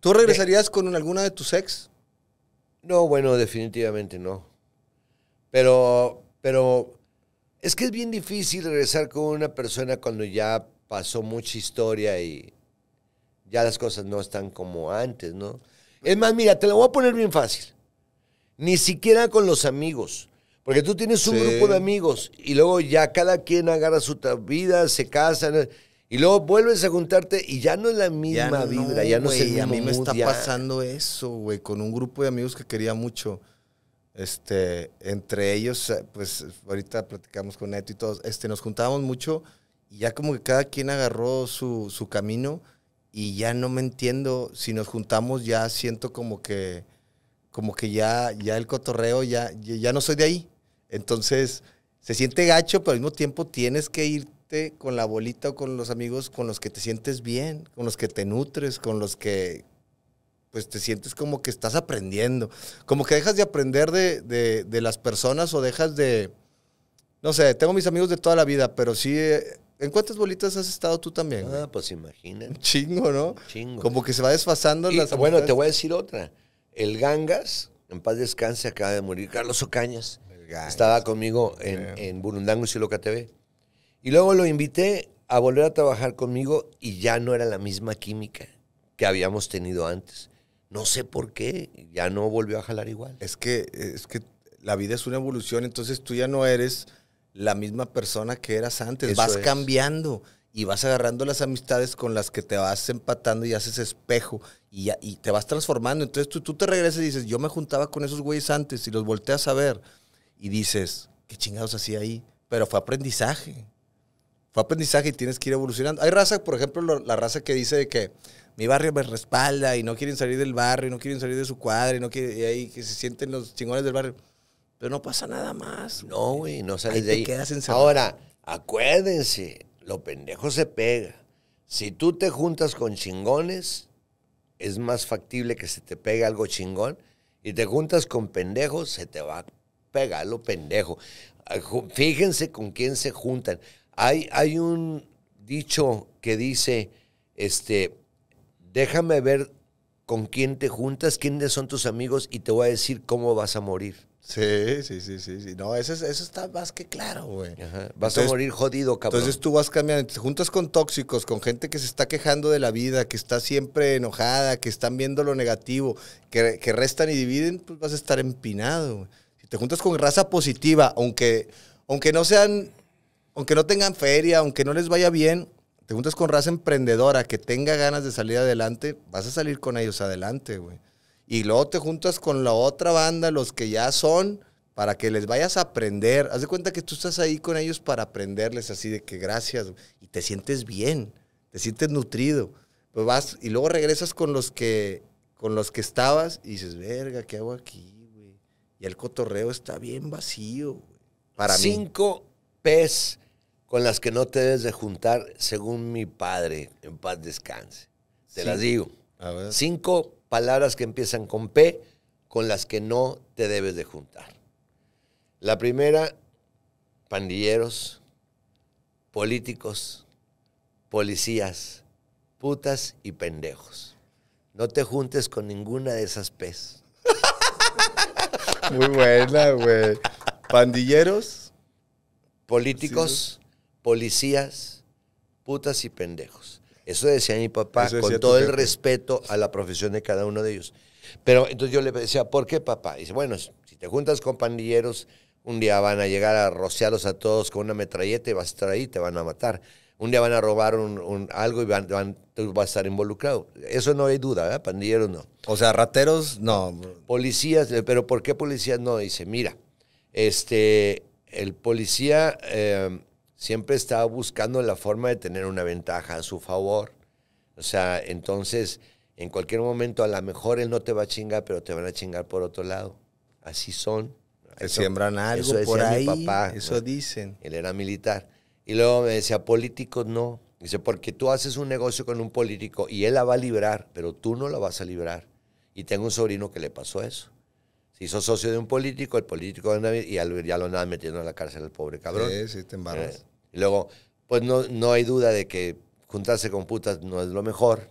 ¿Tú regresarías con alguna de tus ex? No, bueno, definitivamente no. Pero, pero es que es bien difícil regresar con una persona cuando ya pasó mucha historia y ya las cosas no están como antes, ¿no? Es más, mira, te lo voy a poner bien fácil. Ni siquiera con los amigos. Porque tú tienes un grupo de amigos y luego ya cada quien agarra su vida, se casan. Y luego vuelves a juntarte y ya no es la misma vida ya no es A mí me está pasando eso, güey, con un grupo de amigos que quería mucho. Este, entre ellos, eh, pues ahorita platicamos con Neto y todos, este, nos juntábamos mucho y ya como que cada quien agarró su, camino y ya no me entiendo. Si nos juntamos ya siento como que, como que ya, ya el cotorreo, ya, ya no soy de ahí. Entonces, se siente gacho, pero al mismo tiempo tienes que ir con la bolita o con los amigos con los que te sientes bien, con los que te nutres, con los que pues te sientes como que estás aprendiendo, como que dejas de aprender de, las personas o dejas de, no sé, tengo mis amigos de toda la vida, pero sí, eh, ¿en cuántas bolitas has estado tú también? Ah, pues imagínate Un chingo, ¿no? chingo. Como que se va desfasando Bueno, te voy a decir otra. El Gangas, en paz descanse, acaba de morir. Carlos Ocañas. Estaba conmigo en, en Burundango y Siloca TV. Y luego lo invité a volver a trabajar conmigo y ya no era la misma química que habíamos tenido antes. No sé por qué, ya no volvió a jalar igual. Es que, es que la vida es una evolución, entonces tú ya no eres la misma persona que eras antes, vas cambiando y vas agarrando las amistades con las que te vas empatando y haces espejo y, y te vas transformando. Entonces tú, tú, te regresas y dices, yo me juntaba con esos güeyes antes y los volteas a ver y dices, ¿qué chingados hacía ahí? Pero fue aprendizaje fue aprendizaje y tienes que ir evolucionando. Hay raza, por ejemplo, la raza que dice que mi barrio me respalda y no quieren salir del barrio, y no quieren salir de su cuadra y, no ahí que se sienten los chingones del barrio. Pero no pasa nada más. No, güey, no sales de ahí. Ahora, acuérdense, lo pendejo se pega. Si tú te juntas con chingones, es más factible que se te pegue algo chingón. Y te juntas con pendejos, se te va a pegar lo pendejo. Fíjense con quién se juntan. Hay, un dicho que dice, este, déjame ver con quién te juntas, quiénes son tus amigos y te voy a decir cómo vas a morir. Sí, sí, sí, sí. No, eso, eso está más que claro, güey. Vas a morir jodido, cabrón. Entonces tú vas cambiando, te juntas con tóxicos, con gente que se está quejando de la vida, que está siempre enojada, que están viendo lo negativo, que, restan y dividen, pues vas a estar empinado. Si te juntas con raza positiva, aunque, aunque no sean aunque no tengan feria, aunque no les vaya bien, te juntas con raza emprendedora que tenga ganas de salir adelante, vas a salir con ellos adelante, güey. Y luego te juntas con la otra banda, los que ya son, para que les vayas a aprender. Haz de cuenta que tú estás ahí con ellos para aprenderles así de que gracias, y te sientes bien, te sientes nutrido. Pues vas y luego regresas con los que con los que estabas y dices, "Verga, ¿qué hago aquí, güey?" Y el cotorreo está bien vacío, güey. Para mí. Cinco Pes con las que no te debes de juntar, según mi padre, en paz descanse. Te las digo. Cinco palabras que empiezan con P, con las que no te debes de juntar. La primera, pandilleros, políticos, policías, putas y pendejos. No te juntes con ninguna de esas pez. Muy buena, güey. Pandilleros políticos, policías, putas y pendejos. Eso decía mi papá, con todo el respeto a la profesión de cada uno de ellos. Pero entonces yo le decía, ¿por qué papá? dice, bueno, si te juntas con pandilleros, un día van a llegar a rociarlos a todos con una metralleta y vas a estar ahí, te van a matar. Un día van a robar un, algo y van, vas a estar involucrado. Eso no hay duda, ¿verdad? Pandilleros no. O sea, rateros no. Policías, pero ¿por qué policías no? Dice, mira, este, el policía eh, siempre estaba buscando la forma de tener una ventaja a su favor. O sea, entonces, en cualquier momento, a lo mejor él no te va a chingar, pero te van a chingar por otro lado. Así son. Te siembran algo por ahí. papá, eso dicen. Él era militar. Y luego me decía, políticos no. Dice, porque tú haces un negocio con un político y él la va a librar, pero tú no la vas a librar. Y tengo un sobrino que le pasó eso. Si sos socio de un político, el político anda bien y ya lo nada metiendo en la cárcel al pobre cabrón. Sí, sí, te embarras. y eh, luego, pues no, no hay duda de que juntarse con putas no es lo mejor.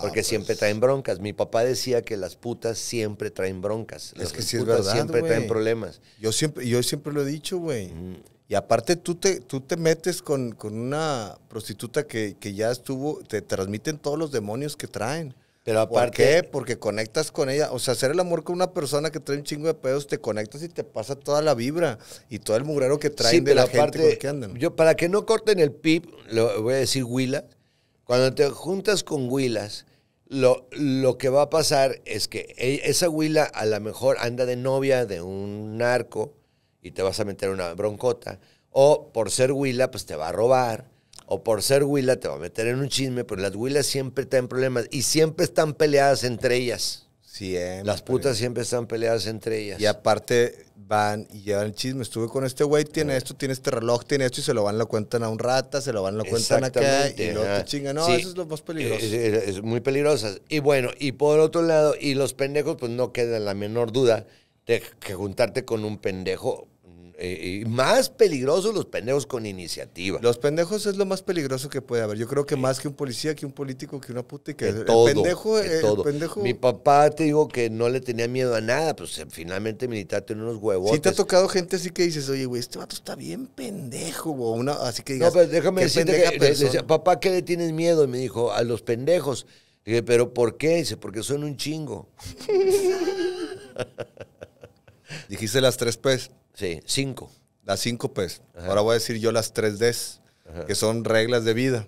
porque pues. siempre traen broncas. Mi papá decía que las putas siempre traen broncas. es que siempre traen problemas. Yo siempre, yo siempre lo he dicho, güey. Mm. Y aparte tú te, tú te metes con, una prostituta que, ya estuvo, te transmiten todos los demonios que traen. Pero aparte, ¿Por qué? Porque conectas con ella. O sea, hacer el amor con una persona que trae un chingo de pedos, te conectas y te pasa toda la vibra y todo el mugrero que traen de la gente que andan. Yo, para que no corten el pip, lo voy a decir Huila. Cuando te juntas con Huilas, lo, lo que va a pasar es que e, esa Huila a lo mejor anda de novia de un narco y te vas a meter una broncota. O por ser Huila, pues te va a robar o por ser huila te va a meter en un chisme, pero las huilas siempre tienen problemas y siempre están peleadas entre ellas. Siempre. Las putas siempre están peleadas entre ellas. Y aparte van y llevan el chisme. Estuve con este güey, tiene eh. esto, tiene este reloj, tiene esto, y se lo van, lo cuentan a un rata, se lo van, lo cuentan acá, y luego te chingan. No, eso es lo más peligroso. Es, muy peligroso. Y bueno, y por otro lado, y los pendejos, pues no queda la menor duda de que juntarte con un pendejo eh, y más peligrosos los pendejos con iniciativa. Los pendejos es lo más peligroso que puede haber. Yo creo que más que un policía, que un político, que una puta el, pendejo, eh, el todo. pendejo. Mi papá te digo que no le tenía miedo a nada, pues eh, finalmente militar tiene unos huevos. Si te ha tocado gente así que dices, oye, güey, este vato está bien pendejo, así que digas. No, pero déjame decirte papá, ¿qué le tienes miedo? Y me dijo, a los pendejos. dije, ¿pero por qué? Dice, porque son un chingo. Dijiste las tres P's. Sí, cinco. Las cinco P's. Pues. Ahora voy a decir yo las tres Ds, que son reglas de vida.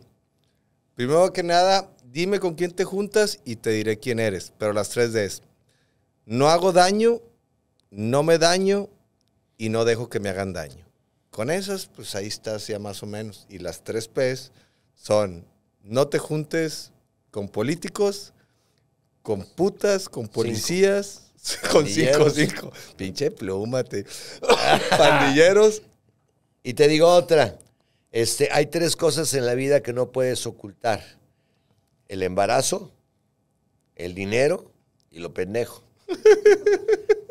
Primero que nada, dime con quién te juntas y te diré quién eres. Pero las tres Ds. No hago daño, no me daño y no dejo que me hagan daño. Con esas, pues ahí estás ya más o menos. Y las tres P's son no te juntes con políticos, con putas, con policías Con cinco, cinco. Pinche plúmate. Pandilleros. Y te digo otra. Este, hay tres cosas en la vida que no puedes ocultar. El embarazo, el dinero y lo pendejo.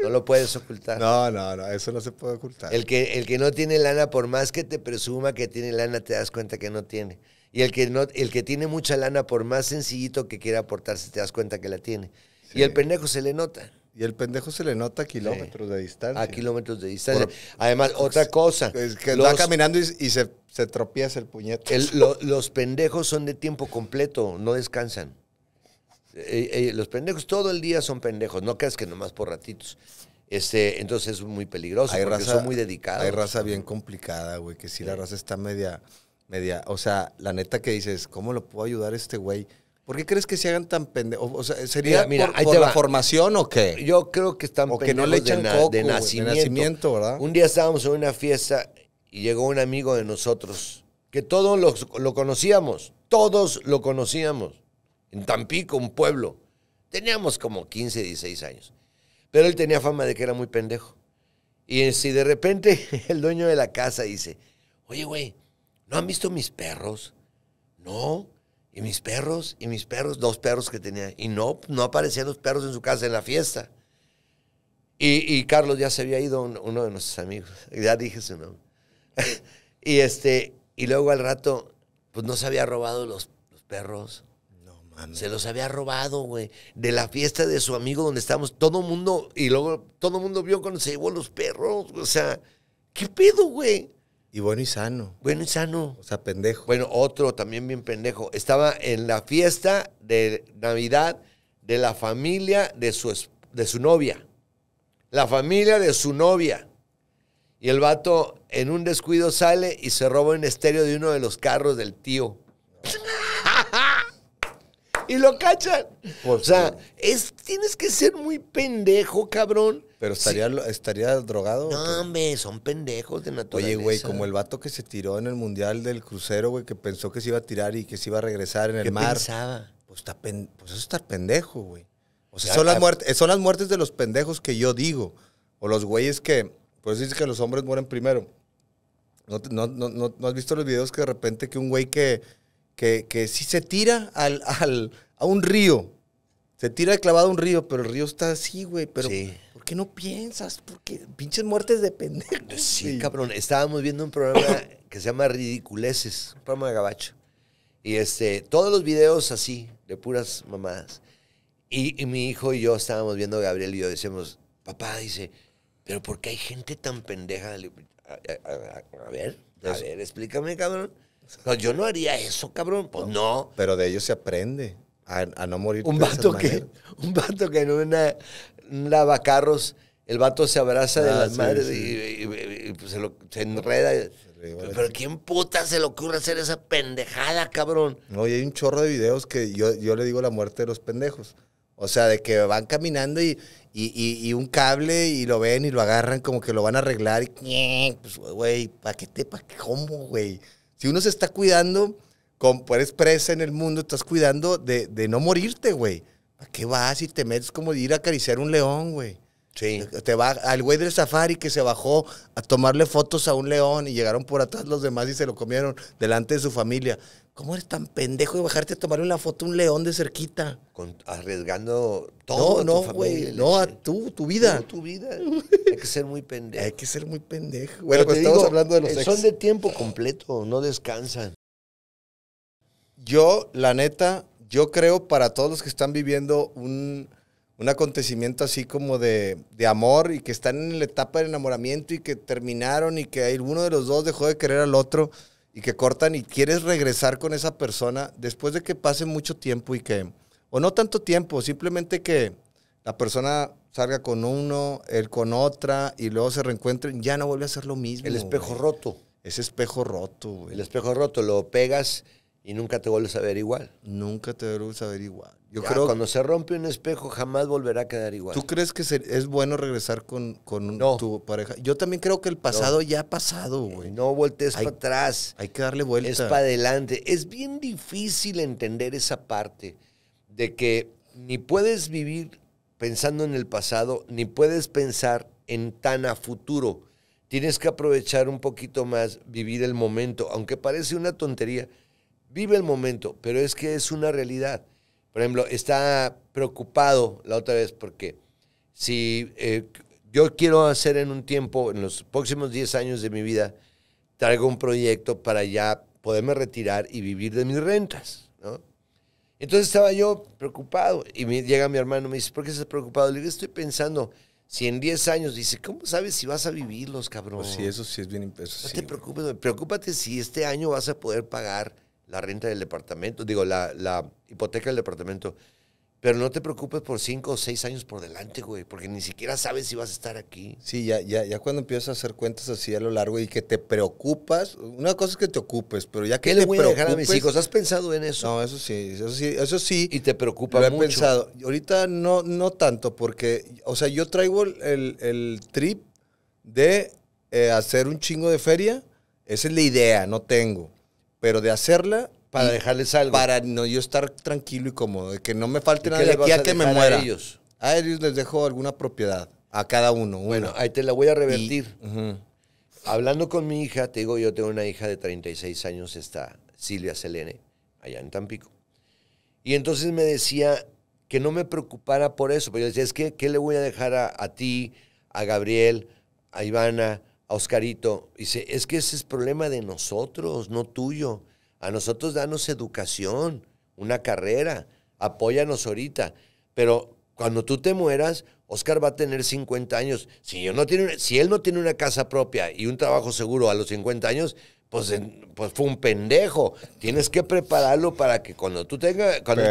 No lo puedes ocultar. No, no, no, eso no se puede ocultar. El que, el que no tiene lana, por más que te presuma que tiene lana, te das cuenta que no tiene. Y el que, no, el que tiene mucha lana, por más sencillito que quiera aportarse, te das cuenta que la tiene. Y el pendejo se le nota. Y el pendejo se le nota a kilómetros de distancia. A kilómetros de distancia. Además, otra cosa. Es que lo va caminando y, se, se, tropieza el puñete. los pendejos son de tiempo completo, no descansan. Eh, eh, los pendejos todo el día son pendejos, no creas que nomás por ratitos. Este, entonces es muy peligroso hay porque son muy dedicados. Hay raza bien complicada, güey, que si la raza está media, media, o sea, la neta que dices, ¿cómo lo puedo ayudar este güey? ¿Por qué crees que se hagan tan pendejos? O sea, ¿sería mira, por, la formación o qué? Yo creo que están o que no le echan de, nacimiento. ¿verdad? Un día estábamos en una fiesta y llegó un amigo de nosotros, que todos lo conocíamos, todos lo conocíamos, en Tampico, un pueblo. Teníamos como 15, 16 años. Pero él tenía fama de que era muy pendejo. Y eh, si de repente el dueño de la casa dice, oye, güey, ¿no han visto mis perros? No. ¿Y mis perros? ¿Y mis perros? Dos perros que tenía. Y no, no aparecían los perros en su casa en la fiesta. Y, Carlos ya se había ido, uno de nuestros amigos. Ya dije su nombre. y, este, y luego al rato, pues no se había robado los, perros. No, mames. Se los había robado, güey. De la fiesta de su amigo donde estábamos todo mundo, y luego todo el mundo vio cuando se llevó los perros. O sea, ¿qué pedo, güey? Y bueno y sano. Bueno y sano. O sea, pendejo. Bueno, otro también bien pendejo. Estaba en la fiesta de Navidad de la familia de su, de su novia. La familia de su novia. Y el vato en un descuido sale y se roba un estéreo de uno de los carros del tío y lo cachan. Pues o sea, es, tienes que ser muy pendejo, cabrón. Pero estaría, estaría drogado. No, hombre, son pendejos de naturaleza. Oye, güey, como el vato que se tiró en el mundial del crucero, güey, que pensó que se iba a tirar y que se iba a regresar en el ¿Qué mar. pensaba? Pues, está pues eso está pendejo, güey. O sea, son, las muertes, son las muertes de los pendejos que yo digo. O los güeyes que. Por eso dice que los hombres mueren primero. ¿No, no, has visto los videos que de repente que un güey que que, que se tira al, al, a un río. Se tira clavado a un río, pero el río está así, güey. Pero, ¿por qué no piensas? Porque pinches muertes de pendejos Sí, cabrón. Estábamos viendo un programa que se llama Ridiculeces, un programa de gabacho. Y este, todos los videos así, de puras mamadas. Y, mi hijo y yo estábamos viendo a Gabriel y yo decíamos, papá, dice, pero ¿por qué hay gente tan pendeja? a ver, a ver, explícame, cabrón yo no haría eso, cabrón. Pues no. Pero de ellos se aprende a, no morir. Un vato, que, un vato que en una, un lavacarros, el vato se abraza de las madres y, se, lo, enreda. pero, ¿quién puta se le ocurre hacer esa pendejada, cabrón? No, y hay un chorro de videos que yo, yo le digo la muerte de los pendejos. O sea, de que van caminando y, y, un cable y lo ven y lo agarran como que lo van a arreglar y pues güey, ¿para qué te pa' cómo, güey? Si uno se está cuidando, con eres presa en el mundo, estás cuidando de, de no morirte, güey. ¿A qué vas si te metes como de ir a acariciar un león, güey? Sí. Te va al güey del safari que se bajó a tomarle fotos a un león y llegaron por atrás los demás y se lo comieron delante de su familia. ¿Cómo eres tan pendejo de bajarte a tomarle una foto a un león de cerquita? arriesgando todo. No, no, güey. No, a tú, tu vida. tu vida. Hay que ser muy pendejo. Hay que ser muy pendejo. Bueno, pues estamos hablando de los eh, Son de tiempo completo, no descansan. Yo, la neta, yo creo para todos los que están viviendo un un acontecimiento así como de, amor y que están en la etapa del enamoramiento y que terminaron y que uno de los dos dejó de querer al otro y que cortan y quieres regresar con esa persona después de que pase mucho tiempo y que, o no tanto tiempo, simplemente que la persona salga con uno, él con otra y luego se reencuentren, ya no vuelve a ser lo mismo. El espejo roto. Ese espejo roto, El espejo roto, lo pegas y nunca te vuelves a ver igual. Nunca te vuelves a ver igual. Yo creo cuando se rompe un espejo jamás volverá a quedar igual. ¿Tú crees que es bueno regresar con, con tu pareja? Yo también creo que el pasado ya ha pasado, eh, güey. No voltees para atrás. Hay que darle vuelta. Es para adelante. Es bien difícil entender esa parte de que ni puedes vivir pensando en el pasado, ni puedes pensar en tan a futuro. Tienes que aprovechar un poquito más, vivir el momento, aunque parece una tontería vive el momento, pero es que es una realidad. Por ejemplo, está preocupado la otra vez porque si eh, yo quiero hacer en un tiempo, en los próximos 10 años de mi vida, traigo un proyecto para ya poderme retirar y vivir de mis rentas, Entonces estaba yo preocupado y llega mi hermano y me dice, ¿por qué estás preocupado? Le digo, estoy pensando, si en 10 años dice, ¿cómo sabes si vas a vivirlos, cabrón? Pues sí, eso sí es bien impresionante. No te preocupes, preocúpate si este año vas a poder pagar la renta del departamento, digo, la, la hipoteca del departamento. Pero no te preocupes por cinco o seis años por delante, güey, porque ni siquiera sabes si vas a estar aquí. Sí, ya, ya, ya cuando empiezas a hacer cuentas así a lo largo y que te preocupas, una cosa es que te ocupes, pero ya que te le voy a a mis hijos? ¿Has pensado en eso? No, eso sí, eso sí, eso sí. Y te preocupa mucho. Ahorita no, no tanto, porque, o sea, yo traigo el, trip de eh, hacer un chingo de feria. Esa es la idea, no tengo pero de hacerla para dejarles algo. Para no yo estar tranquilo y cómodo, de que no me falte nada de que me muera. A ellos? a les dejo alguna propiedad, a cada uno. Bueno, ahí te la voy a revertir. Hablando con mi hija, te digo, yo tengo una hija de 36 años, está Silvia Selene, allá en Tampico. Y entonces me decía que no me preocupara por eso, porque yo decía, es que, ¿qué le voy a dejar a, a ti, a Gabriel, a Ivana, Oscarito, dice, es que ese es problema de nosotros, no tuyo. A nosotros danos educación, una carrera, apóyanos ahorita. Pero cuando tú te mueras, Oscar va a tener 50 años. Si, yo no tiene, si él no tiene una casa propia y un trabajo seguro a los 50 años, pues, pues fue un pendejo. Tienes que prepararlo para que cuando tú tengas... Cuando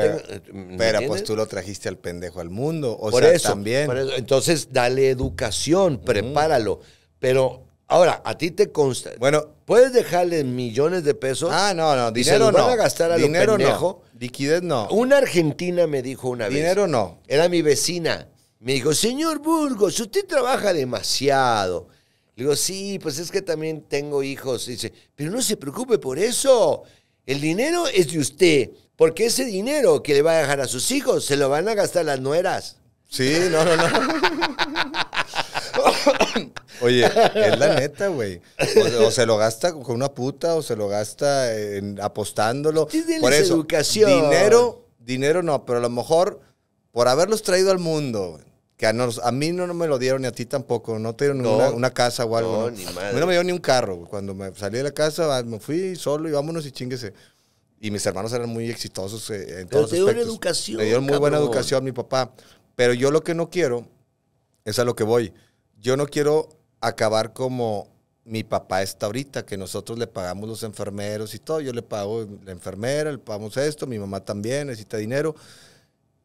pero, pues tú lo trajiste al pendejo al mundo. O también. entonces, dale educación, prepáralo. Pero ahora, a ti te consta. Bueno, puedes dejarle millones de pesos. Ah, no, no, dinero no. Van a gastar a dinero no. Liquidez no. Una argentina me dijo una vez. Dinero no. Era mi vecina. Me dijo, señor Burgos, usted trabaja demasiado. Le digo, sí, pues es que también tengo hijos. dice, pero no se preocupe por eso. El dinero es de usted, porque ese dinero que le va a dejar a sus hijos se lo van a gastar las nueras. Sí, no, no, no. Oye, es la neta, güey. O, se lo gasta con una puta, o se lo gasta apostándolo. por eso, educación. Dinero, dinero no, pero a lo mejor por haberlos traído al mundo, que a, mí no, me lo dieron ni a ti tampoco, no te dieron una, casa o algo. No, ni A mí no me dio ni un carro. Cuando me salí de la casa, me fui solo y vámonos y chinguese. Y mis hermanos eran muy exitosos eh, en todos los aspectos. educación, me dieron muy buena educación mi papá. Pero yo lo que no quiero, es a lo que voy. Yo no quiero acabar como mi papá está ahorita, que nosotros le pagamos los enfermeros y todo, yo le pago la enfermera, le pagamos esto, mi mamá también necesita dinero.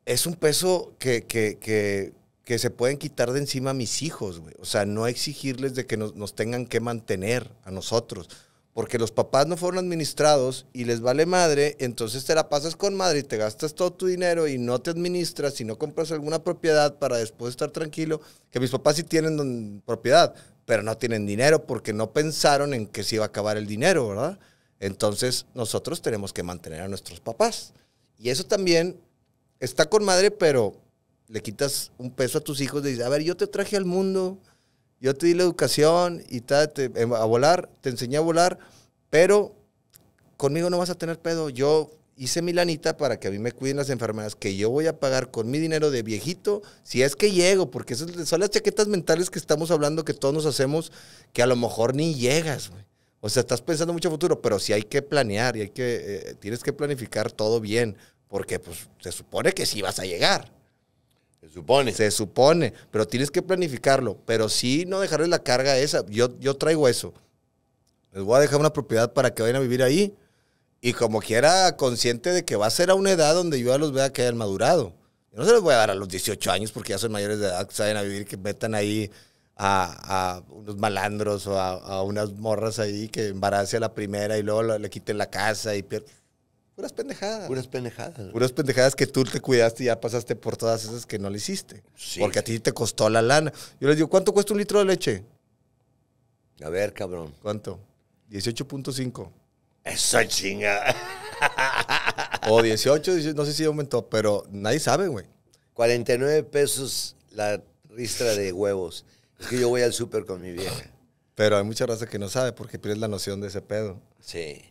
Es un peso que, que, se pueden quitar de encima a mis hijos, O sea, no exigirles de que nos, nos tengan que mantener a nosotros porque los papás no fueron administrados y les vale madre, entonces te la pasas con madre y te gastas todo tu dinero y no te administras y no compras alguna propiedad para después estar tranquilo, que mis papás sí tienen propiedad, pero no tienen dinero porque no pensaron en que se iba a acabar el dinero, ¿verdad? Entonces nosotros tenemos que mantener a nuestros papás. Y eso también está con madre, pero le quitas un peso a tus hijos de decir, a ver, yo te traje al mundo, yo te di la educación y te, em, a volar, te enseñé a volar, pero conmigo no vas a tener pedo. Yo hice mi lanita para que a mí me cuiden las enfermedades que yo voy a pagar con mi dinero de viejito, si es que llego, porque son las chaquetas mentales que estamos hablando que todos nos hacemos, que a lo mejor ni llegas, O sea, estás pensando mucho futuro, pero si hay que planear y hay que, eh, tienes que planificar todo bien, porque pues se supone que si vas a llegar. Se supone. Se supone, pero tienes que planificarlo. Pero sí no dejarles la carga esa. Yo, yo traigo eso. Les voy a dejar una propiedad para que vayan a vivir ahí. Y como quiera, consciente de que va a ser a una edad donde yo ya los vea que hayan madurado. no se los voy a dar a los 18 años porque ya son mayores de edad, que saben a vivir, que metan ahí a, unos malandros o a, unas morras ahí que embarace a la primera y luego le quiten la casa y pierden. Puras pendejadas. Puras pendejadas. Puras pendejadas que tú te cuidaste y ya pasaste por todas esas que no le hiciste. Porque a ti te costó la lana. Yo les digo, ¿cuánto cuesta un litro de leche? A ver, cabrón. ¿Cuánto? 18.5. Eso es chinga. o 18, 18, no sé si aumentó, pero nadie sabe, güey. 49 pesos la ristra de huevos. Es que yo voy al súper con mi vieja. Pero hay mucha raza que no sabe porque pierdes la noción de ese pedo. Sí.